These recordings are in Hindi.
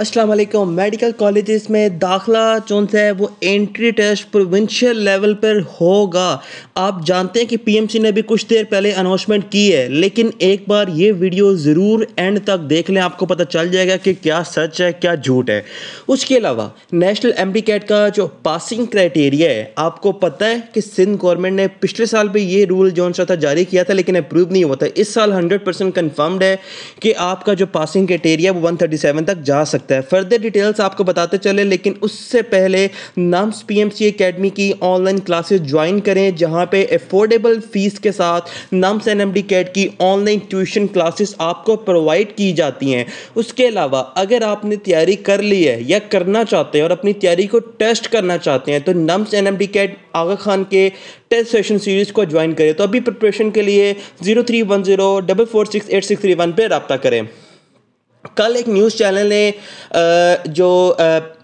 अस्सलाम वालेकुम मेडिकल कॉलेजेस में दाखिला जो है वो एंट्री टेस्ट प्रोविंशियल लेवल पर होगा आप जानते हैं कि पीएमसी ने भी कुछ देर पहले अनाउंसमेंट की है लेकिन एक बार ये वीडियो ज़रूर एंड तक देख लें आपको पता चल जाएगा कि क्या सच है क्या झूठ है उसके अलावा नेशनल एम का जो पासिंग क्राइटेरिया है आपको पता है कि सिंध गवर्नमेंट ने पिछले साल भी ये रूल जो सा था जारी किया था लेकिन अप्रूव नहीं हुआ था इस साल हंड्रेड परसेंट कन्फर्म्ड है कि आपका जो पासिंग क्राइटेरिया वो वन तक जा सकता सकता है फर्दर डिटेल्स आपको बताते चले लेकिन उससे पहले नाम्स पीएमसी एकेडमी की ऑनलाइन क्लासेस ज्वाइन करें जहां पे अफोर्डेबल फीस के साथ नाम्स एन एम कैट की ऑनलाइन ट्यूशन क्लासेस आपको प्रोवाइड की जाती हैं उसके अलावा अगर आपने तैयारी कर ली है या करना चाहते हैं और अपनी तैयारी को टेस्ट करना चाहते हैं तो NUMS N M CAT Agha Khan के टेस्ट सेशन सीरीज़ को ज्वाइन करें तो अभी प्रिपरेशन के लिए zero three one zero double four six eight six three one पर रबता करें कल एक न्यूज़ चैनल ने जो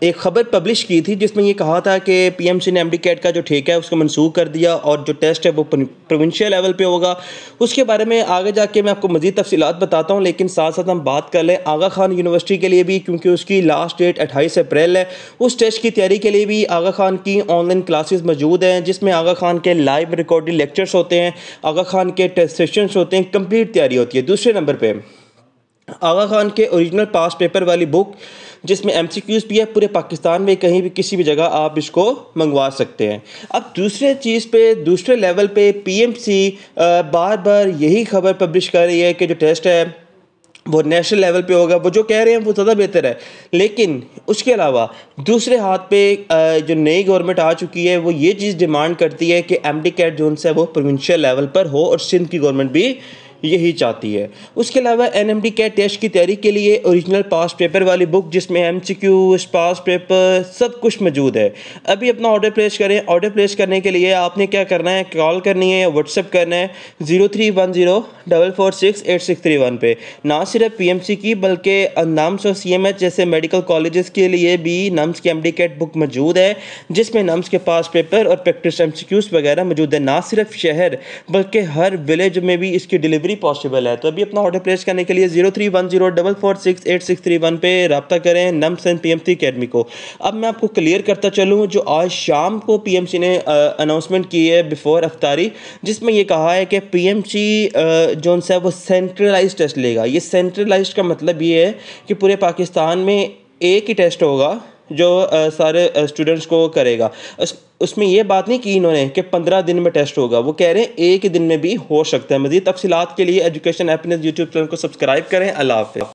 एक ख़बर पब्लिश की थी जिसमें ये कहा था कि पीएमसी ने डी कैट का जो ठेका है उसको मनसूख कर दिया और जो टेस्ट है वो प्रोविंशियल लेवल पे होगा उसके बारे में आगे जाके मैं आपको मज़ीद तफसीत बताता हूँ लेकिन साथ साथ हम बात कर लें आगा खान यूनिवर्सिटी के लिए भी क्योंकि उसकी लास्ट डेट अट्ठाईस अप्रैल है उस टेस्ट की तैयारी के लिए भी आगा खान की ऑनलाइन क्लासेज मौजूद हैं जिसमें आगा खान के लाइव रिकॉर्डिंग लेक्चर्स होते हैं आगा खान के टेस्ट सेशन होते हैं कम्प्लीट तैयारी होती है दूसरे नंबर पर आगा खान के ओरिजिनल पास पेपर वाली बुक जिसमें एम भी है पूरे पाकिस्तान में कहीं भी किसी भी जगह आप इसको मंगवा सकते हैं अब दूसरे चीज़ पे दूसरे लेवल पे पीएमसी बार बार यही खबर पब्लिश कर रही है कि जो टेस्ट है वो नेशनल लेवल पे होगा वो जो कह रहे हैं वो ज़्यादा बेहतर है लेकिन उसके अलावा दूसरे हाथ पे जो नई गवर्नमेंट आ चुकी है वो ये चीज़ डिमांड करती है कि एम डी कैट जोन है वो प्रोविंशियल लेवल पर हो और सिंध की गवर्नमेंट भी यही चाहती है उसके अलावा N M D CAT test की तैयारी के लिए ओरिजिनल पास पेपर वाली बुक जिसमें M C Q past paper सब कुछ मौजूद है अभी अपना ऑर्डर प्लेस करें ऑर्डर प्लेस करने के लिए आपने क्या करना है कॉल करनी है या व्हाट्सअप करना है zero three one zero double four six eight six three one पे ना सिर्फ पी एम सी की बल्कि नाम्स और सी एम एच जैसे मेडिकल कॉलेज के लिए भी नम्स की एम डी कैट बुक मौजूद है जिसमें नम्स के पास पेपर और प्रैक्टिस एम सी क्यूज़ वगैरह मौजूद है ना सिर्फ शहर बल्कि हर विलेज में भी इसकी डिलीवरी भी पॉसिबल है तो अभी अपना ऑर्डर प्लेस करने के लिए zero three one zero double four six eight six three one पे रबता करें NUMS and P M C academy को अब मैं आपको क्लियर करता चलूँ जो आज शाम को पी एम सी ने अनाउंसमेंट की है बिफोर अफ्तारी जिसमें यह कहा है कि पी एम सी जो है वो सेंट्रलाइज टेस्ट लेगा ये सेंट्रलाइज का मतलब ये है कि पूरे पाकिस्तान में एक ही टेस्ट होगा जो सारे स्टूडेंट्स को करेगा उसमें यह बात नहीं की इन्होंने कि पंद्रह दिन में टेस्ट होगा वो कह रहे हैं एक दिन में भी हो सकता है मजीद तफसीत के लिए एजुकेशन एपनेस यूट्यूब चैनल को सब्सक्राइब करें अल्लाह हाफ